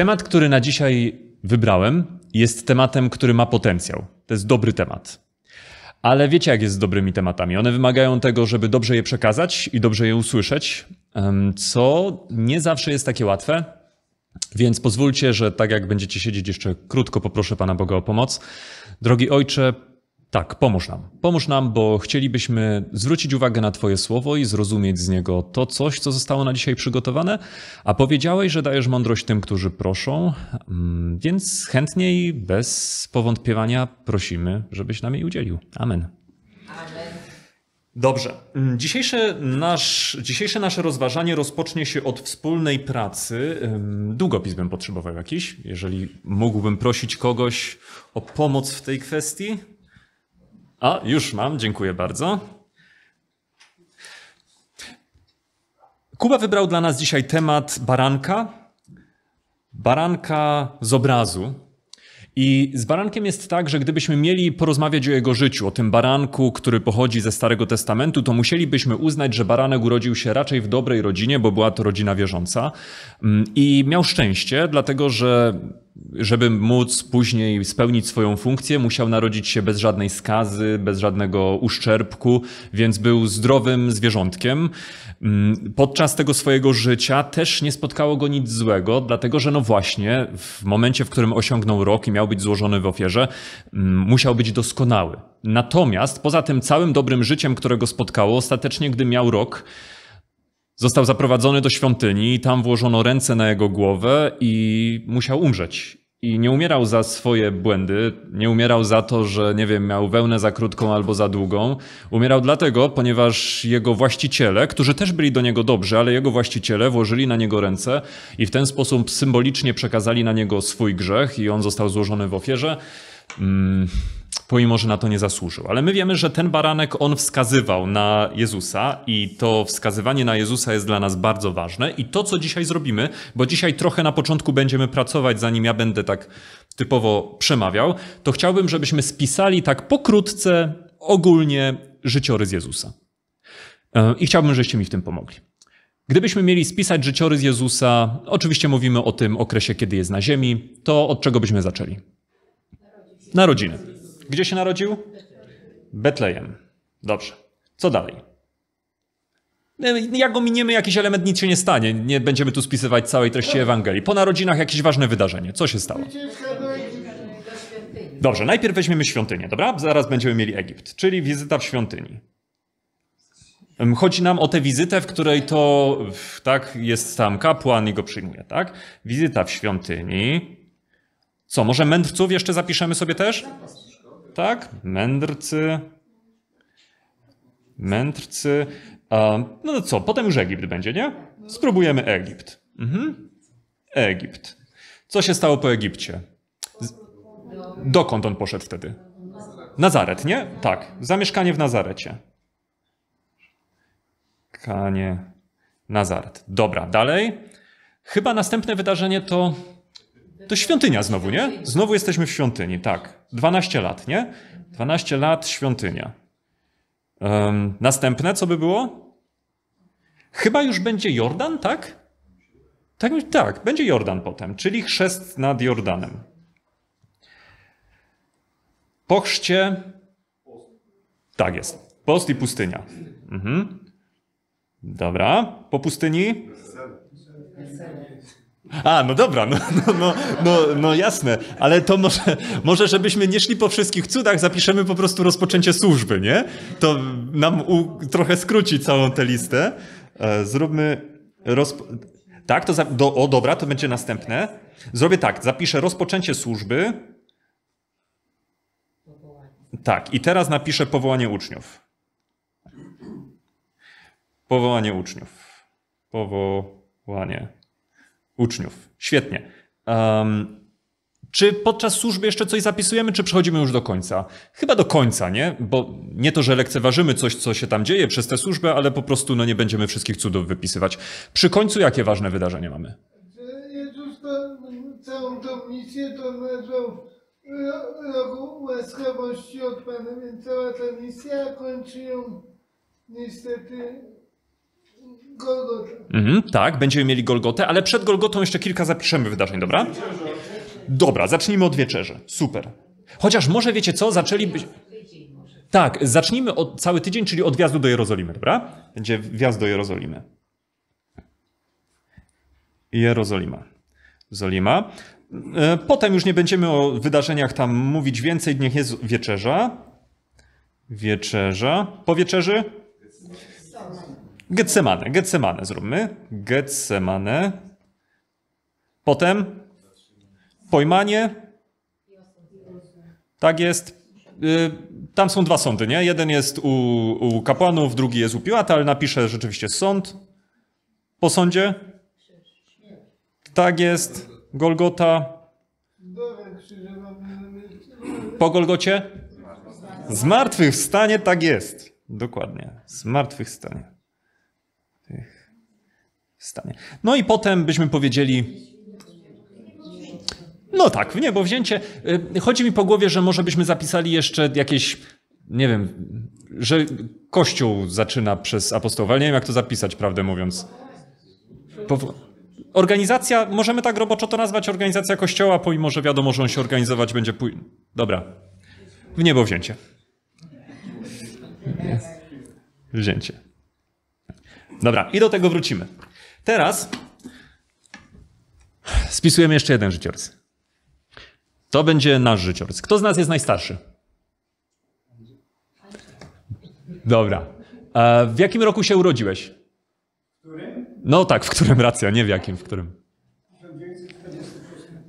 Temat, który na dzisiaj wybrałem, jest tematem, który ma potencjał. To jest dobry temat. Ale wiecie, jak jest z dobrymi tematami. One wymagają tego, żeby dobrze je przekazać i dobrze je usłyszeć, co nie zawsze jest takie łatwe. Więc pozwólcie, że tak jak będziecie siedzieć jeszcze krótko, poproszę Pana Boga o pomoc. Drogi Ojcze, tak, pomóż nam. Pomóż nam, bo chcielibyśmy zwrócić uwagę na Twoje słowo i zrozumieć z niego to coś, co zostało na dzisiaj przygotowane. A powiedziałeś, że dajesz mądrość tym, którzy proszą, mm, więc chętniej, bez powątpiewania, prosimy, żebyś nam jej udzielił. Amen. Amen. Dobrze. Mm, dzisiejsze, nasz, dzisiejsze nasze rozważanie rozpocznie się od wspólnej pracy. Długopis bym potrzebował jakiś, jeżeli mógłbym prosić kogoś o pomoc w tej kwestii. A, już mam, dziękuję bardzo. Kuba wybrał dla nas dzisiaj temat baranka, baranka z obrazu, i z barankiem jest tak, że gdybyśmy mieli porozmawiać o jego życiu, o tym baranku, który pochodzi ze Starego Testamentu, to musielibyśmy uznać, że baranek urodził się raczej w dobrej rodzinie, bo była to rodzina wierząca. Mm, I miał szczęście, dlatego że żeby móc później spełnić swoją funkcję, musiał narodzić się bez żadnej skazy, bez żadnego uszczerbku, więc był zdrowym zwierzątkiem. Mm, podczas tego swojego życia też nie spotkało go nic złego, dlatego że no właśnie w momencie, w którym osiągnął rok i miał być złożony w ofierze, mm, musiał być doskonały. Natomiast poza tym całym dobrym życiem, którego spotkało, ostatecznie gdy miał rok, Został zaprowadzony do świątyni, tam włożono ręce na jego głowę i musiał umrzeć i nie umierał za swoje błędy, nie umierał za to, że nie wiem, miał wełnę za krótką albo za długą. Umierał dlatego, ponieważ jego właściciele, którzy też byli do niego dobrzy, ale jego właściciele włożyli na niego ręce i w ten sposób symbolicznie przekazali na niego swój grzech i on został złożony w ofierze. Mm, pomimo że na to nie zasłużył. Ale my wiemy, że ten baranek on wskazywał na Jezusa i to wskazywanie na Jezusa jest dla nas bardzo ważne i to co dzisiaj zrobimy, bo dzisiaj trochę na początku będziemy pracować, zanim ja będę tak typowo przemawiał, to chciałbym, żebyśmy spisali tak pokrótce, ogólnie życiorys Jezusa. E, I chciałbym, żebyście mi w tym pomogli. Gdybyśmy mieli spisać życiorys Jezusa, oczywiście mówimy o tym okresie, kiedy jest na ziemi, to od czego byśmy zaczęli? Narodziny. Gdzie się narodził? Betlejem. Dobrze. Co dalej? Jak go miniemy, jakiś element nic się nie stanie. Nie będziemy tu spisywać całej treści Ewangelii. Po narodzinach jakieś ważne wydarzenie. Co się stało? Dobrze, najpierw weźmiemy świątynię, dobra? Zaraz będziemy mieli Egipt, czyli wizyta w świątyni. Chodzi nam o tę wizytę, w której to, tak, jest tam kapłan i go przyjmuje, tak? Wizyta w świątyni. Co, może mędrców jeszcze zapiszemy sobie też? tak? Mędrcy. Mędrcy. No to co, potem już Egipt będzie, nie? Spróbujemy Egipt. Mhm. Egipt. Co się stało po Egipcie? Dokąd on poszedł wtedy? Nazaret, nie? Tak. Zamieszkanie w Nazarecie. Kanie Nazaret. Dobra, dalej. Chyba następne wydarzenie to to świątynia znowu, nie? Znowu jesteśmy w świątyni, tak. 12 lat, nie? 12 lat świątynia. Um, następne, co by było? Chyba już będzie Jordan, tak? Tak, tak, będzie Jordan potem, czyli chrzest nad Jordanem. Po chrzcie. Tak jest. Post i pustynia. Mhm. Dobra. Po pustyni? A, no dobra, no, no, no, no, no jasne, ale to może, może, żebyśmy nie szli po wszystkich cudach, zapiszemy po prostu rozpoczęcie służby, nie? To nam u, trochę skróci całą tę listę. E, zróbmy. Tak, to. Za... Do, o, dobra, to będzie następne. Zrobię tak, zapiszę rozpoczęcie służby. Tak, i teraz napiszę powołanie uczniów. Powołanie uczniów. Powołanie uczniów. Świetnie. Um, czy podczas służby jeszcze coś zapisujemy, czy przechodzimy już do końca? Chyba do końca, nie? Bo nie to, że lekceważymy coś, co się tam dzieje przez tę służbę, ale po prostu no, nie będziemy wszystkich cudów wypisywać. Przy końcu jakie ważne wydarzenie mamy? Jezus to, całą tą misję to nazwał y, roku łaskawości od Pana, więc cała ta misja kończy ją niestety Golgotę. Mhm, tak, będziemy mieli Golgotę, ale przed Golgotą jeszcze kilka zapiszemy wydarzeń, dobra? Dobra, zacznijmy od wieczerzy. Super. Chociaż może wiecie co, zaczęliby... Tak, zacznijmy od cały tydzień, czyli od wjazdu do Jerozolimy, dobra? Będzie wjazd do Jerozolimy. Jerozolima. Zolima. E, potem już nie będziemy o wydarzeniach tam mówić więcej, niech jest wieczerza. Wieczerza. Po wieczerzy? Getsemane, Getsemane zróbmy. Getsemane. Potem pojmanie. Tak jest. Y, tam są dwa sądy, nie? Jeden jest u, u kapłanów, drugi jest u Piłata, ale napiszę rzeczywiście sąd. Po sądzie? Tak jest. Golgota. Po Golgocie? Zmartwychwstanie, tak jest. Dokładnie. Zmartwychwstanie stanie. No i potem byśmy powiedzieli. No tak, w niebo wzięcie. Y, chodzi mi po głowie, że może byśmy zapisali jeszcze jakieś, nie wiem, że Kościół zaczyna przez ale Nie wiem, jak to zapisać, prawdę mówiąc. Organizacja, możemy tak roboczo to nazwać organizacja Kościoła, pomimo że wiadomo, że on się organizować będzie później. Dobra. W niebo wzięcie. Wzięcie. Dobra, i do tego wrócimy. Teraz spisujemy jeszcze jeden życiorys. To będzie nasz życiorys. Kto z nas jest najstarszy? Dobra. A w jakim roku się urodziłeś? W którym? No tak, w którym racja, nie w jakim, w którym.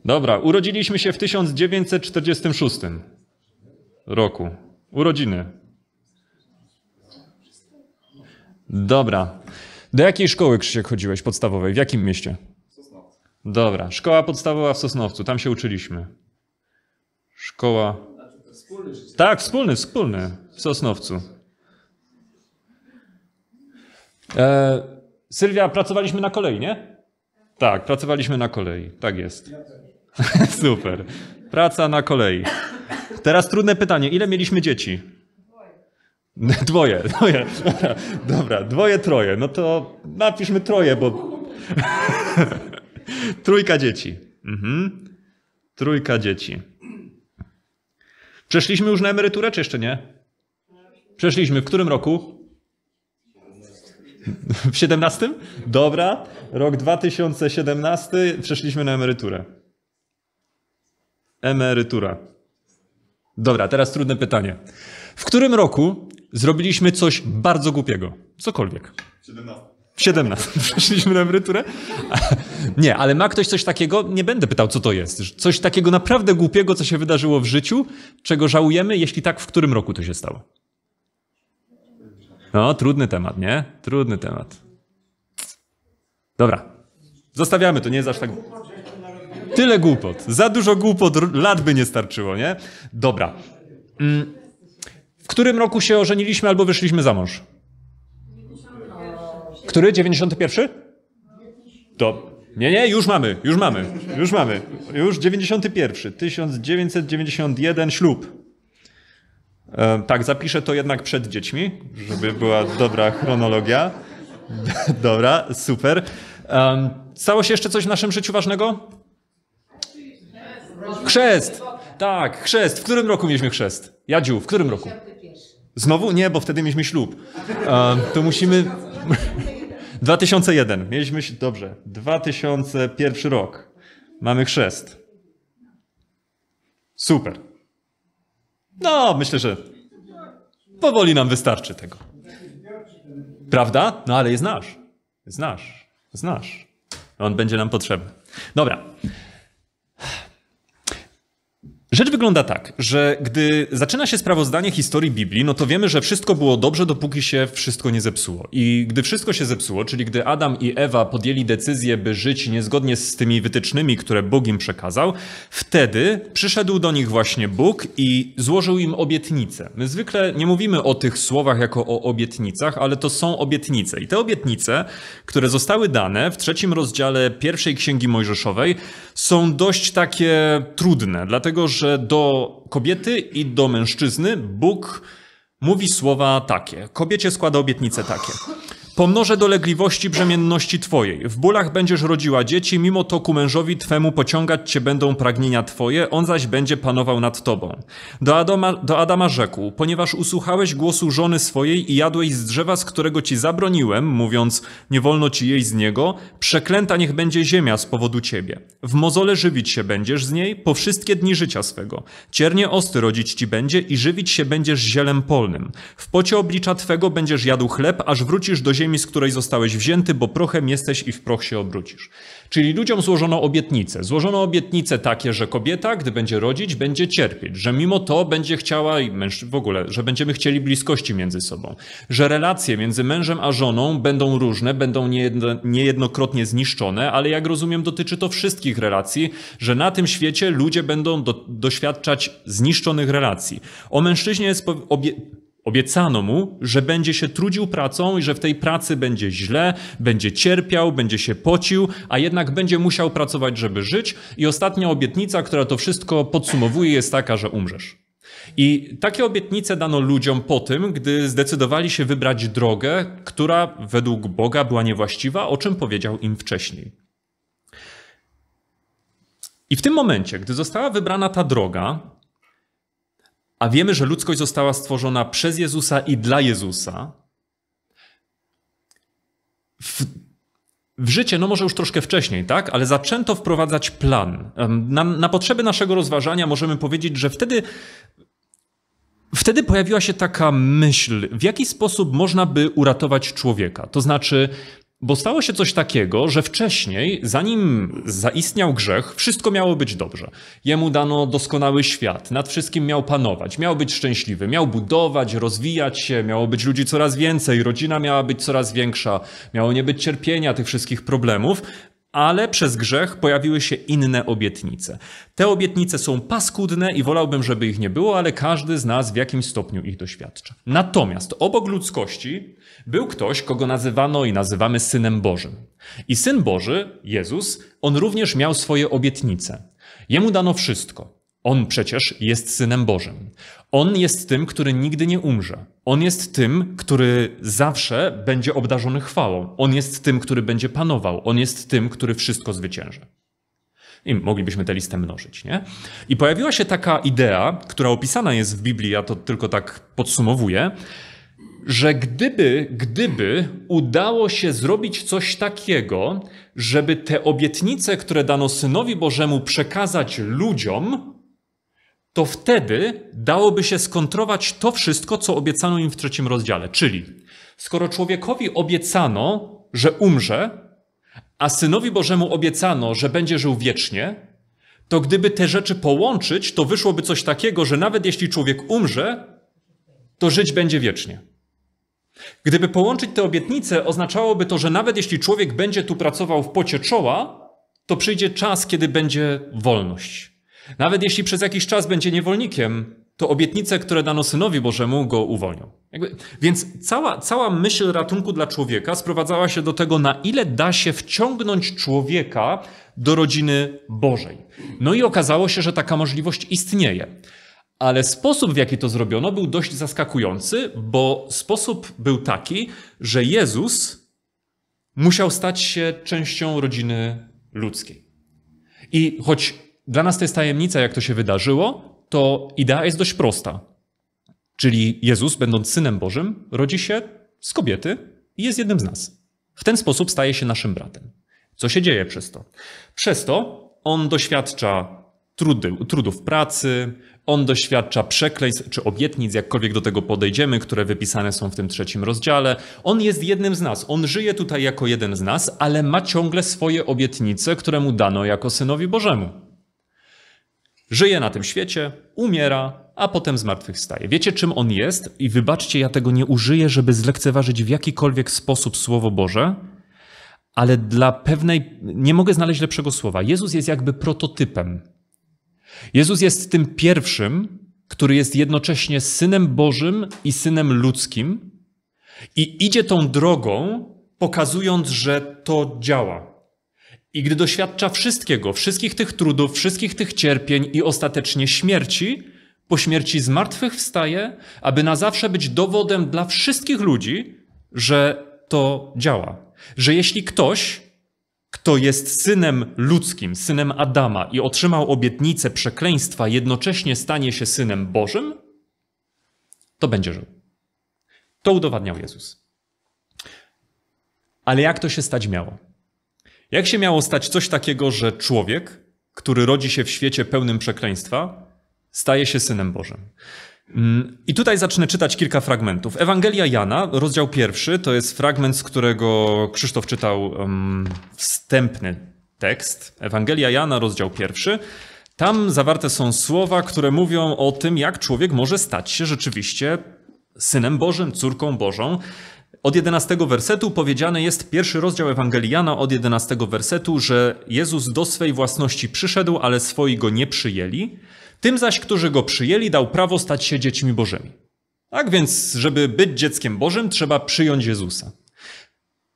Dobra, urodziliśmy się w 1946 roku. Urodziny. Dobra. Do jakiej szkoły, Krzysiek, chodziłeś podstawowej? W jakim mieście? Sosnowcu. Dobra, szkoła podstawowa w Sosnowcu, tam się uczyliśmy. Szkoła... Wspólny tak, wspólny, wspólny, w Sosnowcu. E, Sylwia, pracowaliśmy na kolei, nie? Tak, pracowaliśmy na kolei, tak jest. Super. Praca na kolei. Teraz trudne pytanie. Ile mieliśmy dzieci? Dwoje, dwoje. Dobra, dwoje, troje. No to napiszmy troje, bo. Trójka dzieci. Mhm. Trójka dzieci. Przeszliśmy już na emeryturę, czy jeszcze nie? Przeszliśmy. W którym roku? W 17? Dobra. Rok 2017 przeszliśmy na emeryturę. Emerytura. Dobra, teraz trudne pytanie. W którym roku zrobiliśmy coś bardzo głupiego? Cokolwiek. 17. 17. Przeszliśmy na emeryturę? Nie, ale ma ktoś coś takiego? Nie będę pytał, co to jest. Coś takiego naprawdę głupiego, co się wydarzyło w życiu, czego żałujemy, jeśli tak, w którym roku to się stało? No, trudny temat, nie? Trudny temat. Dobra. Zostawiamy to, nie jest aż tak. Tyle głupot. Za dużo głupot, lat by nie starczyło, nie? Dobra. Mm. W którym roku się ożeniliśmy albo wyszliśmy za mąż? Który? 91? To. Nie, nie, już mamy, już mamy, już mamy. Już 91, 1991 ślub. E, tak, zapiszę to jednak przed dziećmi, żeby była dobra chronologia. Dobra, super. Um, stało się jeszcze coś w naszym życiu ważnego? Chrzest! Tak, chrzest. W którym roku mieliśmy chrzest? Jadziu, w którym roku? Znowu? Nie, bo wtedy mieliśmy ślub. A, e, to musimy... 2001. Mieliśmy, dobrze, 2001 rok. Mamy chrzest. Super. No, myślę, że powoli nam wystarczy tego. Prawda? No, ale jest nasz. Znasz. Znasz. On będzie nam potrzebny. Dobra. Rzecz wygląda tak, że gdy zaczyna się sprawozdanie historii Biblii, no to wiemy, że wszystko było dobrze, dopóki się wszystko nie zepsuło. I gdy wszystko się zepsuło, czyli gdy Adam i Ewa podjęli decyzję, by żyć niezgodnie z tymi wytycznymi, które Bóg im przekazał, wtedy przyszedł do nich właśnie Bóg i złożył im obietnicę. My zwykle nie mówimy o tych słowach jako o obietnicach, ale to są obietnice. I te obietnice, które zostały dane w trzecim rozdziale pierwszej księgi Mojżeszowej, są dość takie trudne, dlatego że że do kobiety i do mężczyzny Bóg mówi słowa takie. Kobiecie składa obietnice takie. Pomnożę dolegliwości brzemienności Twojej. W bólach będziesz rodziła dzieci, mimo to ku mężowi Twemu pociągać Cię będą pragnienia Twoje, on zaś będzie panował nad Tobą. Do Adama, do Adama rzekł, ponieważ usłuchałeś głosu żony swojej i jadłeś z drzewa, z którego Ci zabroniłem, mówiąc, nie wolno Ci jej z niego, przeklęta niech będzie ziemia z powodu Ciebie. W mozole żywić się będziesz z niej po wszystkie dni życia swego. Ciernie osty rodzić Ci będzie i żywić się będziesz zielem polnym. W pocie oblicza Twego będziesz jadł chleb, aż wrócisz do ziemi ziemi, z której zostałeś wzięty, bo prochem jesteś i w proch się obrócisz. Czyli ludziom złożono obietnice. Złożono obietnice takie, że kobieta, gdy będzie rodzić, będzie cierpieć, że mimo to będzie chciała, i mężczyzn w ogóle, że będziemy chcieli bliskości między sobą, że relacje między mężem a żoną będą różne, będą niejedno... niejednokrotnie zniszczone, ale jak rozumiem, dotyczy to wszystkich relacji, że na tym świecie ludzie będą do... doświadczać zniszczonych relacji. O mężczyźnie jest obie Obiecano mu, że będzie się trudził pracą i że w tej pracy będzie źle, będzie cierpiał, będzie się pocił, a jednak będzie musiał pracować, żeby żyć. I ostatnia obietnica, która to wszystko podsumowuje, jest taka, że umrzesz. I takie obietnice dano ludziom po tym, gdy zdecydowali się wybrać drogę, która według Boga była niewłaściwa, o czym powiedział im wcześniej. I w tym momencie, gdy została wybrana ta droga, a wiemy, że ludzkość została stworzona przez Jezusa i dla Jezusa, w, w życie, no może już troszkę wcześniej, tak, ale zaczęto wprowadzać plan. Na, na potrzeby naszego rozważania możemy powiedzieć, że wtedy Wtedy pojawiła się taka myśl, w jaki sposób można by uratować człowieka. To znaczy, bo stało się coś takiego, że wcześniej, zanim zaistniał grzech, wszystko miało być dobrze. Jemu dano doskonały świat, nad wszystkim miał panować, miał być szczęśliwy, miał budować, rozwijać się, miało być ludzi coraz więcej, rodzina miała być coraz większa, miało nie być cierpienia, tych wszystkich problemów ale przez grzech pojawiły się inne obietnice. Te obietnice są paskudne i wolałbym, żeby ich nie było, ale każdy z nas w jakimś stopniu ich doświadcza. Natomiast obok ludzkości był ktoś, kogo nazywano i nazywamy Synem Bożym. I Syn Boży, Jezus, on również miał swoje obietnice. Jemu dano wszystko. On przecież jest Synem Bożym. On jest tym, który nigdy nie umrze. On jest tym, który zawsze będzie obdarzony chwałą. On jest tym, który będzie panował. On jest tym, który wszystko zwycięży. I moglibyśmy tę listę mnożyć, nie? I pojawiła się taka idea, która opisana jest w Biblii, ja to tylko tak podsumowuję, że gdyby, gdyby udało się zrobić coś takiego, żeby te obietnice, które dano Synowi Bożemu przekazać ludziom, to wtedy dałoby się skontrować to wszystko, co obiecano im w trzecim rozdziale. Czyli skoro człowiekowi obiecano, że umrze, a synowi Bożemu obiecano, że będzie żył wiecznie, to gdyby te rzeczy połączyć, to wyszłoby coś takiego, że nawet jeśli człowiek umrze, to żyć będzie wiecznie. Gdyby połączyć te obietnice, oznaczałoby to, że nawet jeśli człowiek będzie tu pracował w pocie czoła, to przyjdzie czas, kiedy będzie wolność. Nawet jeśli przez jakiś czas będzie niewolnikiem, to obietnice, które dano synowi Bożemu, go uwolnią. Jakby, więc cała, cała myśl ratunku dla człowieka sprowadzała się do tego, na ile da się wciągnąć człowieka do rodziny Bożej. No i okazało się, że taka możliwość istnieje. Ale sposób, w jaki to zrobiono, był dość zaskakujący, bo sposób był taki, że Jezus musiał stać się częścią rodziny ludzkiej. I choć dla nas to jest tajemnica, jak to się wydarzyło, to idea jest dość prosta. Czyli Jezus, będąc Synem Bożym, rodzi się z kobiety i jest jednym z nas. W ten sposób staje się naszym bratem. Co się dzieje przez to? Przez to on doświadcza trudy, trudów pracy, on doświadcza przekleństw czy obietnic, jakkolwiek do tego podejdziemy, które wypisane są w tym trzecim rozdziale. On jest jednym z nas, on żyje tutaj jako jeden z nas, ale ma ciągle swoje obietnice, które mu dano jako synowi Bożemu. Żyje na tym świecie, umiera, a potem zmartwychwstaje. Wiecie, czym on jest? I wybaczcie, ja tego nie użyję, żeby zlekceważyć w jakikolwiek sposób Słowo Boże, ale dla pewnej. Nie mogę znaleźć lepszego słowa. Jezus jest jakby prototypem. Jezus jest tym pierwszym, który jest jednocześnie synem Bożym i synem ludzkim, i idzie tą drogą, pokazując, że to działa. I gdy doświadcza wszystkiego, wszystkich tych trudów, wszystkich tych cierpień i ostatecznie śmierci, po śmierci zmartwychwstaje, aby na zawsze być dowodem dla wszystkich ludzi, że to działa. Że jeśli ktoś, kto jest synem ludzkim, synem Adama i otrzymał obietnicę przekleństwa, jednocześnie stanie się synem Bożym, to będzie żył. To udowadniał Jezus. Ale jak to się stać miało? Jak się miało stać coś takiego, że człowiek, który rodzi się w świecie pełnym przekleństwa, staje się synem Bożym? Mm, I tutaj zacznę czytać kilka fragmentów. Ewangelia Jana, rozdział pierwszy, to jest fragment, z którego Krzysztof czytał um, wstępny tekst. Ewangelia Jana, rozdział pierwszy. Tam zawarte są słowa, które mówią o tym, jak człowiek może stać się rzeczywiście synem Bożym, córką Bożą. Od 11 wersetu powiedziane jest pierwszy rozdział Ewangeliana od 11 wersetu, że Jezus do swej własności przyszedł, ale swoi go nie przyjęli. Tym zaś, którzy go przyjęli, dał prawo stać się dziećmi Bożymi. Tak więc, żeby być dzieckiem Bożym, trzeba przyjąć Jezusa.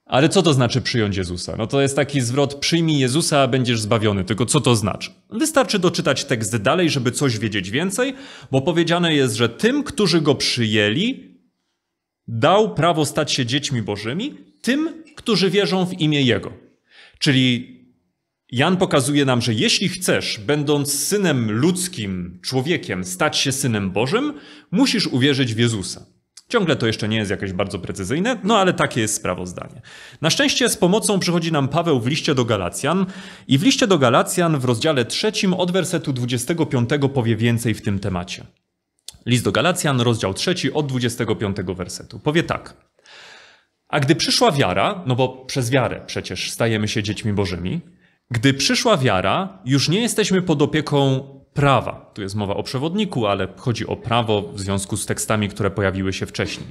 Ale co to znaczy przyjąć Jezusa? No to jest taki zwrot przyjmij Jezusa, a będziesz zbawiony. Tylko co to znaczy? Wystarczy doczytać tekst dalej, żeby coś wiedzieć więcej, bo powiedziane jest, że tym, którzy go przyjęli, dał prawo stać się dziećmi Bożymi tym, którzy wierzą w imię Jego. Czyli Jan pokazuje nam, że jeśli chcesz, będąc synem ludzkim, człowiekiem, stać się synem Bożym, musisz uwierzyć w Jezusa. Ciągle to jeszcze nie jest jakieś bardzo precyzyjne, no ale takie jest sprawozdanie. Na szczęście z pomocą przychodzi nam Paweł w liście do Galacjan i w liście do Galacjan w rozdziale trzecim od wersetu 25 powie więcej w tym temacie. List do Galacjan, rozdział 3, od 25 wersetu. Powie tak. A gdy przyszła wiara, no bo przez wiarę przecież stajemy się dziećmi Bożymi, gdy przyszła wiara, już nie jesteśmy pod opieką prawa. Tu jest mowa o przewodniku, ale chodzi o prawo w związku z tekstami, które pojawiły się wcześniej.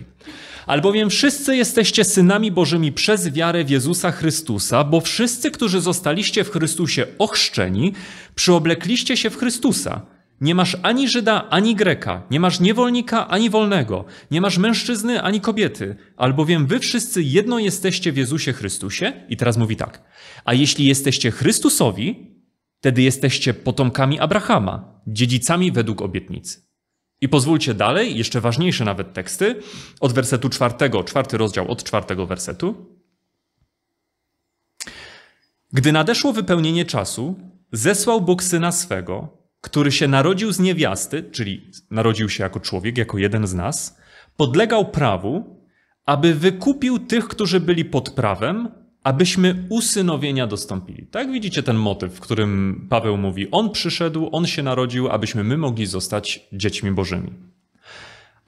Albowiem wszyscy jesteście synami Bożymi przez wiarę w Jezusa Chrystusa, bo wszyscy, którzy zostaliście w Chrystusie ochrzczeni, przyoblekliście się w Chrystusa. Nie masz ani Żyda, ani Greka, nie masz niewolnika, ani wolnego, nie masz mężczyzny, ani kobiety, albowiem wy wszyscy jedno jesteście w Jezusie Chrystusie. I teraz mówi tak: A jeśli jesteście Chrystusowi, wtedy jesteście potomkami Abrahama, dziedzicami według obietnicy. I pozwólcie dalej, jeszcze ważniejsze nawet teksty, od wersetu czwartego, czwarty rozdział od czwartego wersetu. Gdy nadeszło wypełnienie czasu, zesłał Bóg syna swego który się narodził z niewiasty, czyli narodził się jako człowiek, jako jeden z nas, podlegał prawu, aby wykupił tych, którzy byli pod prawem, abyśmy usynowienia dostąpili. Tak widzicie ten motyw, w którym Paweł mówi: On przyszedł, on się narodził, abyśmy my mogli zostać dziećmi Bożymi.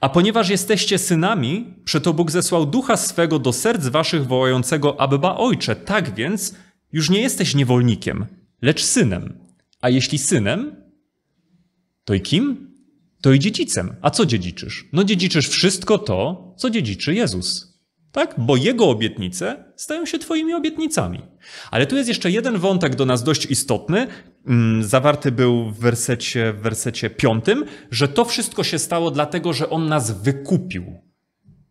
A ponieważ jesteście synami, przeto Bóg zesłał ducha swego do serc waszych wołającego Abba Ojcze. Tak więc już nie jesteś niewolnikiem, lecz synem. A jeśli synem, to i kim? To i dziedzicem. A co dziedziczysz? No dziedziczysz wszystko to, co dziedziczy Jezus. Tak? Bo jego obietnice stają się twoimi obietnicami. Ale tu jest jeszcze jeden wątek do nas dość istotny. Mm, zawarty był w wersecie, w wersecie piątym, że to wszystko się stało dlatego, że on nas wykupił.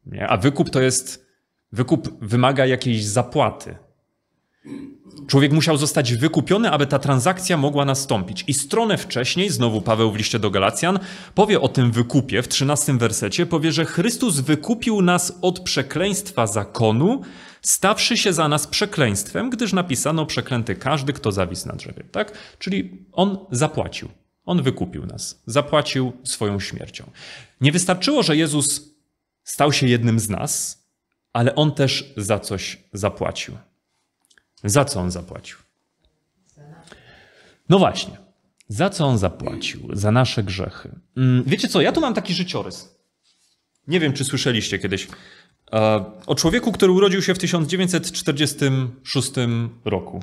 Nie? A wykup to jest. Wykup wymaga jakiejś zapłaty. Człowiek musiał zostać wykupiony, aby ta transakcja mogła nastąpić. I stronę wcześniej, znowu Paweł w liście do Galacjan, powie o tym wykupie w 13 wersecie, powie, że Chrystus wykupił nas od przekleństwa zakonu, stawszy się za nas przekleństwem, gdyż napisano przeklęty każdy, kto zawisł na drzewie. Tak? Czyli on zapłacił. On wykupił nas. Zapłacił swoją śmiercią. Nie wystarczyło, że Jezus stał się jednym z nas, ale on też za coś zapłacił. Za co on zapłacił? No właśnie. Za co on zapłacił? Za nasze grzechy. Mm, wiecie co, ja tu mam taki życiorys. Nie wiem, czy słyszeliście kiedyś e, o człowieku, który urodził się w 1946 roku.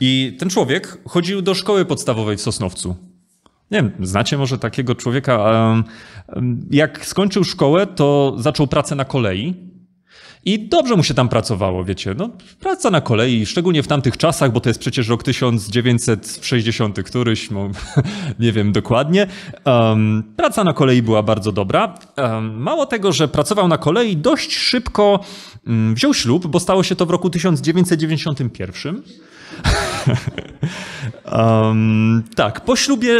I ten człowiek chodził do szkoły podstawowej w Sosnowcu. Nie wiem, znacie może takiego człowieka. Jak skończył szkołę, to zaczął pracę na kolei i dobrze mu się tam pracowało, wiecie. No, praca na kolei, szczególnie w tamtych czasach, bo to jest przecież rok 1960 któryś, no, nie wiem dokładnie. Um, praca na kolei była bardzo dobra. Um, mało tego, że pracował na kolei, dość szybko um, wziął ślub, bo stało się to w roku 1991. Um, tak, po ślubie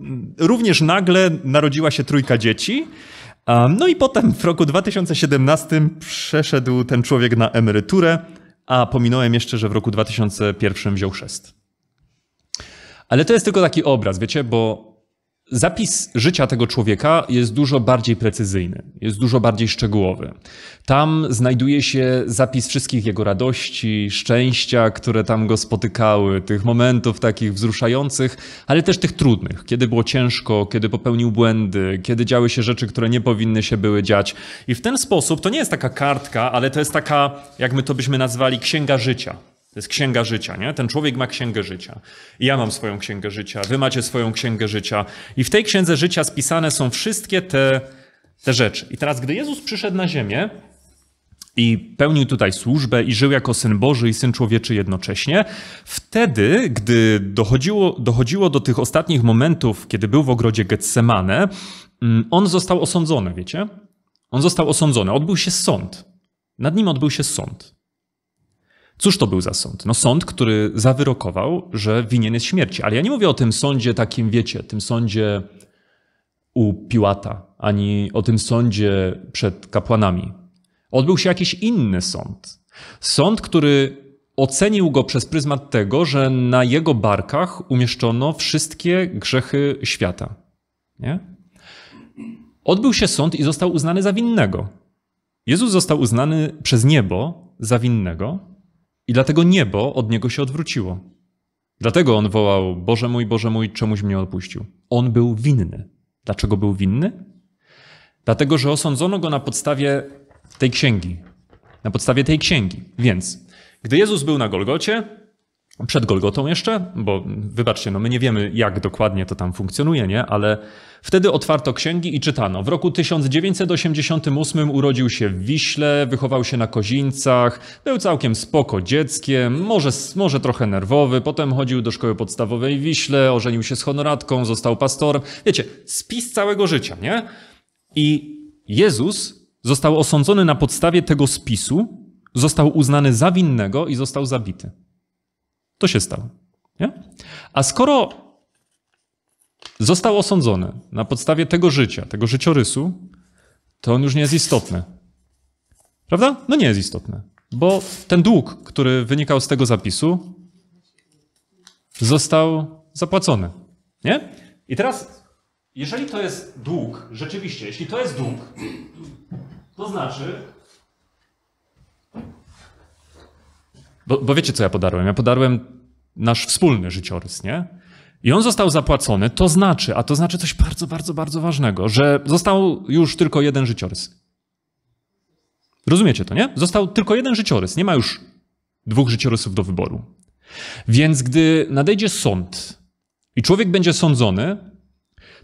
mm, również nagle narodziła się trójka dzieci. No i potem w roku 2017 przeszedł ten człowiek na emeryturę, a pominąłem jeszcze, że w roku 2001 wziął chrzest. Ale to jest tylko taki obraz, wiecie, bo Zapis życia tego człowieka jest dużo bardziej precyzyjny, jest dużo bardziej szczegółowy. Tam znajduje się zapis wszystkich jego radości, szczęścia, które tam go spotykały, tych momentów takich wzruszających, ale też tych trudnych, kiedy było ciężko, kiedy popełnił błędy, kiedy działy się rzeczy, które nie powinny się były dziać. I w ten sposób to nie jest taka kartka, ale to jest taka, jak my to byśmy nazwali, księga życia. To jest księga życia, nie? Ten człowiek ma księgę życia. I ja mam swoją księgę życia, wy macie swoją księgę życia. I w tej księdze życia spisane są wszystkie te, te rzeczy. I teraz, gdy Jezus przyszedł na ziemię i pełnił tutaj służbę i żył jako syn Boży i syn człowieczy jednocześnie, wtedy, gdy dochodziło, dochodziło do tych ostatnich momentów, kiedy był w ogrodzie Getsemane, mm, on został osądzony, wiecie? On został osądzony, odbył się sąd. Nad nim odbył się sąd. Cóż to był za sąd? No sąd, który zawyrokował, że winien jest śmierci. Ale ja nie mówię o tym sądzie takim, wiecie, tym sądzie u Piłata, ani o tym sądzie przed kapłanami. Odbył się jakiś inny sąd. Sąd, który ocenił go przez pryzmat tego, że na jego barkach umieszczono wszystkie grzechy świata. Nie? Odbył się sąd i został uznany za winnego. Jezus został uznany przez niebo za winnego, i dlatego niebo od niego się odwróciło. Dlatego on wołał: Boże mój, Boże mój, czemuś mnie odpuścił. On był winny. Dlaczego był winny? Dlatego, że osądzono go na podstawie tej księgi. Na podstawie tej księgi. Więc, gdy Jezus był na Golgocie, przed Golgotą jeszcze, bo wybaczcie, no my nie wiemy, jak dokładnie to tam funkcjonuje, nie? Ale wtedy otwarto księgi i czytano. W roku 1988 urodził się w Wiśle, wychował się na Kozińcach, był całkiem spoko dzieckiem, może, może trochę nerwowy, potem chodził do szkoły podstawowej w Wiśle, ożenił się z honoratką, został pastorem. Wiecie, spis całego życia, nie? I Jezus został osądzony na podstawie tego spisu, został uznany za winnego i został zabity. To się stało. Nie? A skoro został osądzony na podstawie tego życia, tego życiorysu, to on już nie jest istotny. Prawda? No nie jest istotny, bo ten dług, który wynikał z tego zapisu, został zapłacony. Nie? I teraz, jeżeli to jest dług, rzeczywiście, jeśli to jest dług, to znaczy, Bo, bo wiecie, co ja podarłem? Ja podarłem nasz wspólny życiorys, nie? I on został zapłacony, to znaczy, a to znaczy coś bardzo, bardzo, bardzo ważnego, że został już tylko jeden życiorys. Rozumiecie to, nie? Został tylko jeden życiorys, nie ma już dwóch życiorysów do wyboru. Więc gdy nadejdzie sąd i człowiek będzie sądzony,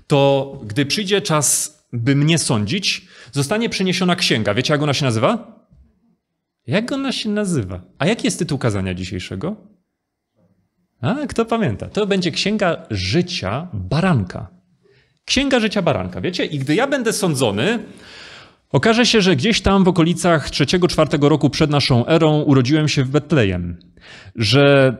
to gdy przyjdzie czas, by mnie sądzić, zostanie przeniesiona księga. Wiecie, jak ona się nazywa? Jak ona się nazywa? A jaki jest tytuł kazania dzisiejszego? A, kto pamięta? To będzie Księga Życia Baranka. Księga Życia Baranka, wiecie? I gdy ja będę sądzony, okaże się, że gdzieś tam w okolicach 3-4 roku przed naszą erą urodziłem się w Betlejem. Że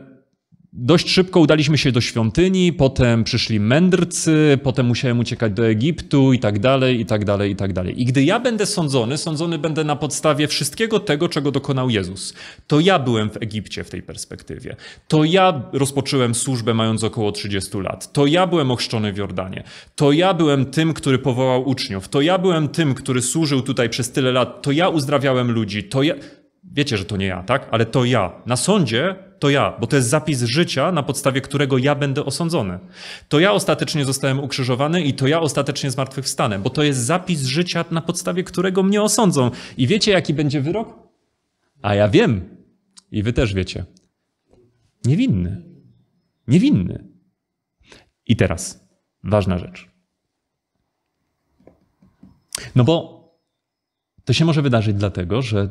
Dość szybko udaliśmy się do świątyni, potem przyszli mędrcy, potem musiałem uciekać do Egiptu i tak dalej, i tak dalej, i tak dalej. I gdy ja będę sądzony, sądzony będę na podstawie wszystkiego tego, czego dokonał Jezus. To ja byłem w Egipcie w tej perspektywie. To ja rozpocząłem służbę mając około 30 lat. To ja byłem ochrzczony w Jordanie. To ja byłem tym, który powołał uczniów. To ja byłem tym, który służył tutaj przez tyle lat. To ja uzdrawiałem ludzi. To ja... Wiecie, że to nie ja, tak? Ale to ja. Na sądzie to ja, bo to jest zapis życia, na podstawie którego ja będę osądzony. To ja ostatecznie zostałem ukrzyżowany i to ja ostatecznie zmartwychwstanę, bo to jest zapis życia, na podstawie którego mnie osądzą. I wiecie, jaki będzie wyrok? A ja wiem. I wy też wiecie. Niewinny. Niewinny. I teraz ważna rzecz. No bo to się może wydarzyć dlatego, że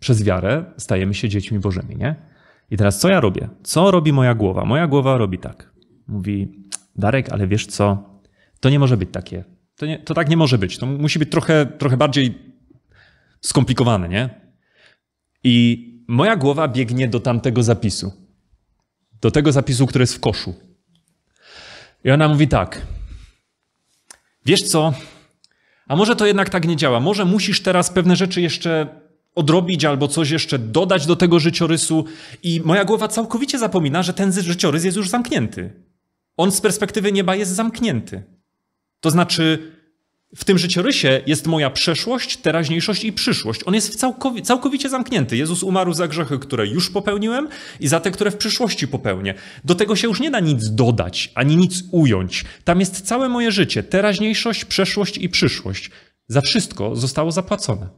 przez wiarę stajemy się dziećmi Bożymi, nie? I teraz co ja robię? Co robi moja głowa? Moja głowa robi tak. Mówi, Darek, ale wiesz co? To nie może być takie. To, nie, to tak nie może być. To musi być trochę, trochę bardziej skomplikowane, nie? I moja głowa biegnie do tamtego zapisu. Do tego zapisu, który jest w koszu. I ona mówi tak. Wiesz co? A może to jednak tak nie działa? Może musisz teraz pewne rzeczy jeszcze odrobić albo coś jeszcze dodać do tego życiorysu i moja głowa całkowicie zapomina, że ten życiorys jest już zamknięty. On z perspektywy nieba jest zamknięty. To znaczy, w tym życiorysie jest moja przeszłość, teraźniejszość i przyszłość. On jest całkowicie zamknięty. Jezus umarł za grzechy, które już popełniłem i za te, które w przyszłości popełnię. Do tego się już nie da nic dodać, ani nic ująć. Tam jest całe moje życie, teraźniejszość, przeszłość i przyszłość. Za wszystko zostało zapłacone.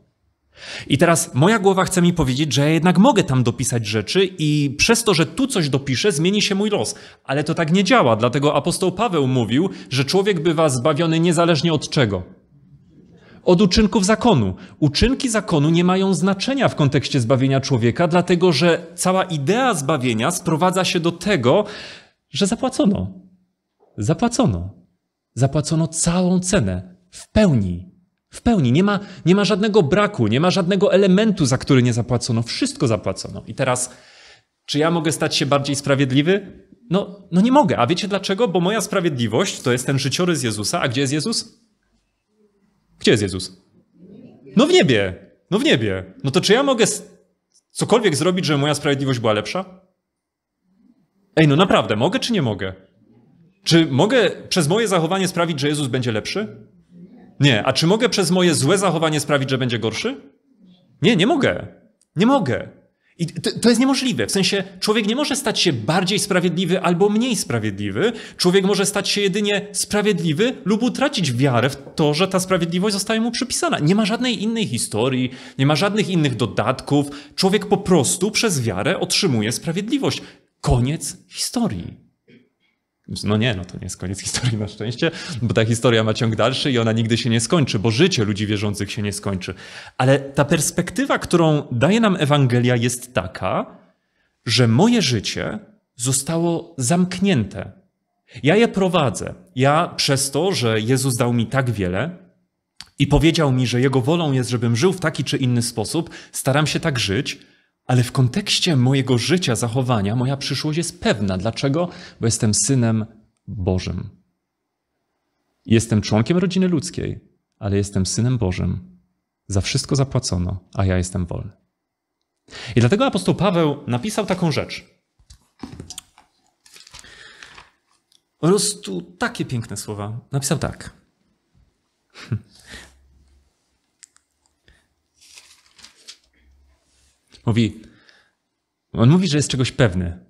I teraz moja głowa chce mi powiedzieć, że ja jednak mogę tam dopisać rzeczy i przez to, że tu coś dopiszę, zmieni się mój los. Ale to tak nie działa, dlatego apostoł Paweł mówił, że człowiek bywa zbawiony niezależnie od czego. Od uczynków zakonu. Uczynki zakonu nie mają znaczenia w kontekście zbawienia człowieka, dlatego że cała idea zbawienia sprowadza się do tego, że zapłacono. Zapłacono. Zapłacono całą cenę w pełni w pełni. Nie ma, nie ma żadnego braku, nie ma żadnego elementu, za który nie zapłacono. Wszystko zapłacono. I teraz, czy ja mogę stać się bardziej sprawiedliwy? No, no nie mogę. A wiecie dlaczego? Bo moja sprawiedliwość to jest ten życiorys Jezusa. A gdzie jest Jezus? Gdzie jest Jezus? No w niebie. No w niebie. No to czy ja mogę cokolwiek zrobić, żeby moja sprawiedliwość była lepsza? Ej, no naprawdę, mogę czy nie mogę? Czy mogę przez moje zachowanie sprawić, że Jezus będzie lepszy? Nie. A czy mogę przez moje złe zachowanie sprawić, że będzie gorszy? Nie, nie mogę. Nie mogę. I to, jest niemożliwe. W sensie człowiek nie może stać się bardziej sprawiedliwy albo mniej sprawiedliwy. Człowiek może stać się jedynie sprawiedliwy lub utracić wiarę w to, że ta sprawiedliwość zostaje mu przypisana. Nie ma żadnej innej historii, nie ma żadnych innych dodatków. Człowiek po prostu przez wiarę otrzymuje sprawiedliwość. Koniec historii. No nie, no to nie jest koniec historii na szczęście, bo ta historia ma ciąg dalszy i ona nigdy się nie skończy, bo życie ludzi wierzących się nie skończy. Ale ta perspektywa, którą daje nam Ewangelia, jest taka, że moje życie zostało zamknięte. Ja je prowadzę. Ja przez to, że Jezus dał mi tak wiele i powiedział mi, że Jego wolą jest, żebym żył w taki czy inny sposób, staram się tak żyć ale w kontekście mojego życia, zachowania, moja przyszłość jest pewna. Dlaczego? Bo jestem synem Bożym. Jestem członkiem rodziny ludzkiej, ale jestem synem Bożym. Za wszystko zapłacono, a ja jestem wolny. I dlatego apostoł Paweł napisał taką rzecz. Po prostu takie piękne słowa. Napisał tak. Mówi, on mówi, że jest czegoś pewny.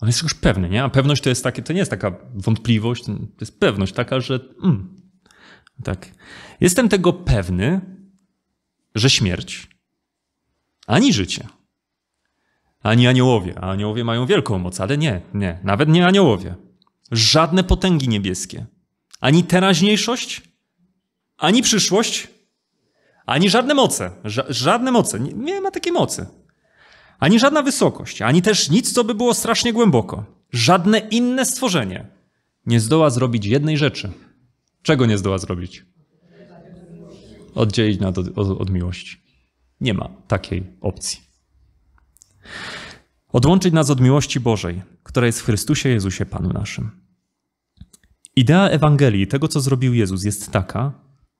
On jest czegoś pewny, nie? A pewność to jest takie, to nie jest taka wątpliwość, to jest pewność taka, że mm, tak. Jestem tego pewny, że śmierć ani życie, ani aniołowie, a aniołowie mają wielką moc, ale nie, nie, nawet nie aniołowie. Żadne potęgi niebieskie, ani teraźniejszość, ani przyszłość, ani żadne moce, ża żadne moce, nie, nie ma takiej mocy. Ani żadna wysokość, ani też nic, co by było strasznie głęboko. Żadne inne stworzenie nie zdoła zrobić jednej rzeczy. Czego nie zdoła zrobić? Oddzielić nas od, od, od miłości. Nie ma takiej opcji. Odłączyć nas od miłości Bożej, która jest w Chrystusie Jezusie Panu naszym. Idea Ewangelii, tego co zrobił Jezus, jest taka,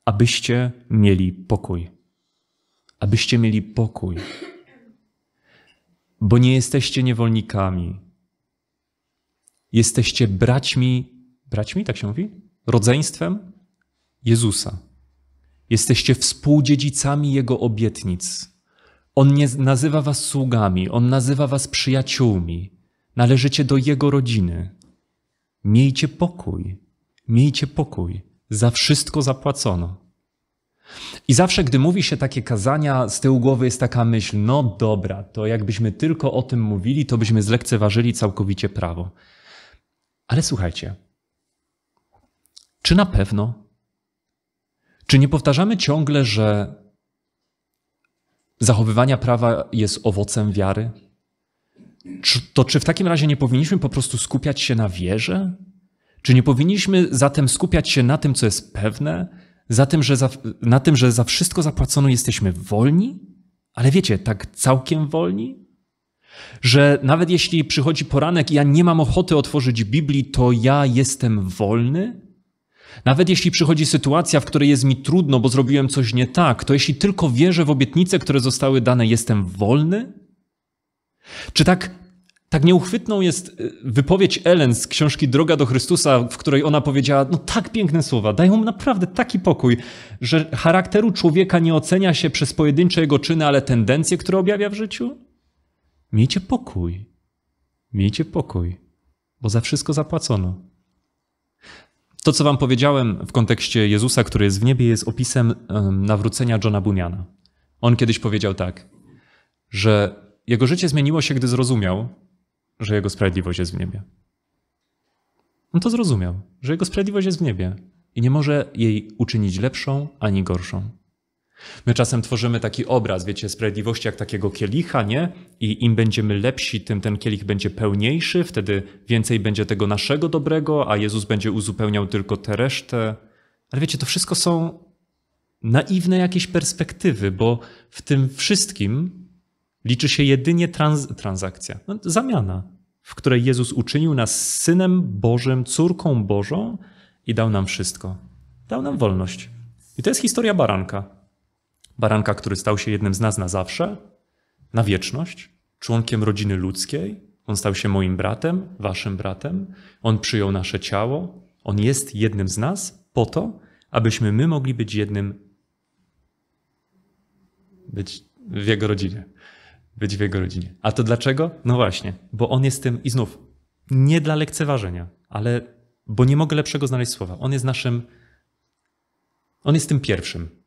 abyście mieli pokój. Abyście mieli pokój. Bo nie jesteście niewolnikami. Jesteście braćmi, braćmi, tak się mówi? Rodzeństwem Jezusa. Jesteście współdziedzicami Jego obietnic. On nie nazywa was sługami, on nazywa was przyjaciółmi. Należycie do Jego rodziny. Miejcie pokój, miejcie pokój. Za wszystko zapłacono. I zawsze, gdy mówi się takie kazania, z tyłu głowy jest taka myśl: no dobra, to jakbyśmy tylko o tym mówili, to byśmy zlekceważyli całkowicie prawo. Ale słuchajcie, czy na pewno? Czy nie powtarzamy ciągle, że zachowywania prawa jest owocem wiary? Czy, to czy w takim razie nie powinniśmy po prostu skupiać się na wierze? Czy nie powinniśmy zatem skupiać się na tym, co jest pewne, za tym, że za, na tym, że za wszystko zapłacono jesteśmy wolni? Ale wiecie, tak całkiem wolni? Że nawet jeśli przychodzi poranek i ja nie mam ochoty otworzyć Biblii, to ja jestem wolny? Nawet jeśli przychodzi sytuacja, w której jest mi trudno, bo zrobiłem coś nie tak, to jeśli tylko wierzę w obietnice, które zostały dane, jestem wolny? Czy tak tak nieuchwytną jest y, wypowiedź Ellen z książki Droga do Chrystusa, w której ona powiedziała, no tak piękne słowa, dają naprawdę taki pokój, że charakteru człowieka nie ocenia się przez pojedyncze jego czyny, ale tendencje, które objawia w życiu. Miejcie pokój. Miejcie pokój, bo za wszystko zapłacono. To, co wam powiedziałem w kontekście Jezusa, który jest w niebie, jest opisem nawrócenia Johna Buniana. On kiedyś powiedział tak, że jego życie zmieniło się, gdy zrozumiał, że Jego sprawiedliwość jest w niebie. On no to zrozumiał, że Jego sprawiedliwość jest w niebie i nie może jej uczynić lepszą ani gorszą. My czasem tworzymy taki obraz, wiecie, sprawiedliwości jak takiego kielicha, nie? I im będziemy lepsi, tym ten kielich będzie pełniejszy, wtedy więcej będzie tego naszego dobrego, a Jezus będzie uzupełniał tylko tę resztę. Ale wiecie, to wszystko są naiwne jakieś perspektywy, bo w tym wszystkim Liczy się jedynie trans transakcja, no, zamiana, w której Jezus uczynił nas synem Bożym, córką Bożą i dał nam wszystko. Dał nam wolność. I to jest historia baranka. Baranka, który stał się jednym z nas na zawsze, na wieczność, członkiem rodziny ludzkiej. On stał się moim bratem, waszym bratem. On przyjął nasze ciało. On jest jednym z nas po to, abyśmy my mogli być jednym, być w jego rodzinie być w jego rodzinie. A to dlaczego? No właśnie, bo on jest tym, i znów, nie dla lekceważenia, ale bo nie mogę lepszego znaleźć słowa. On jest naszym, on jest tym pierwszym.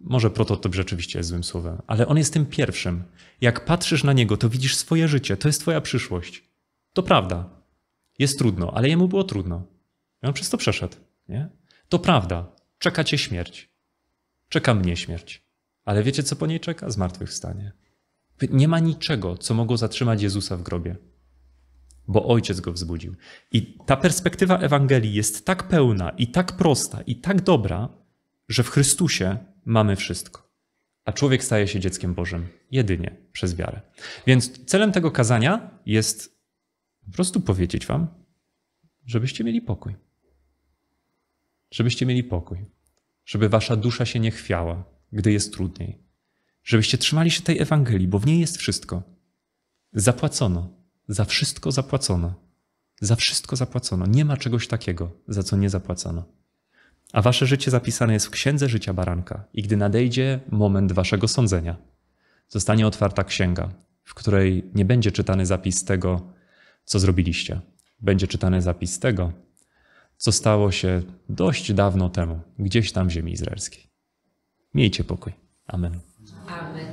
Może prototyp rzeczywiście jest złym słowem, ale on jest tym pierwszym. Jak patrzysz na niego, to widzisz swoje życie, to jest twoja przyszłość. To prawda. Jest trudno, ale jemu było trudno. I on przez to przeszedł. Nie? To prawda. Czeka cię śmierć. Czeka mnie śmierć. Ale wiecie, co po niej czeka? Zmartwychwstanie. Nie ma niczego, co mogło zatrzymać Jezusa w grobie, bo Ojciec go wzbudził. I ta perspektywa Ewangelii jest tak pełna i tak prosta i tak dobra, że w Chrystusie mamy wszystko. A człowiek staje się dzieckiem Bożym jedynie przez wiarę. Więc celem tego kazania jest po prostu powiedzieć Wam, żebyście mieli pokój. Żebyście mieli pokój. Żeby Wasza dusza się nie chwiała, gdy jest trudniej żebyście trzymali się tej Ewangelii, bo w niej jest wszystko. Zapłacono. Za wszystko zapłacono. Za wszystko zapłacono. Nie ma czegoś takiego, za co nie zapłacono. A wasze życie zapisane jest w księdze życia baranka, i gdy nadejdzie moment waszego sądzenia, zostanie otwarta księga, w której nie będzie czytany zapis tego, co zrobiliście. Będzie czytany zapis tego, co stało się dość dawno temu, gdzieś tam w ziemi izraelskiej. Miejcie pokój. Amen. Amen.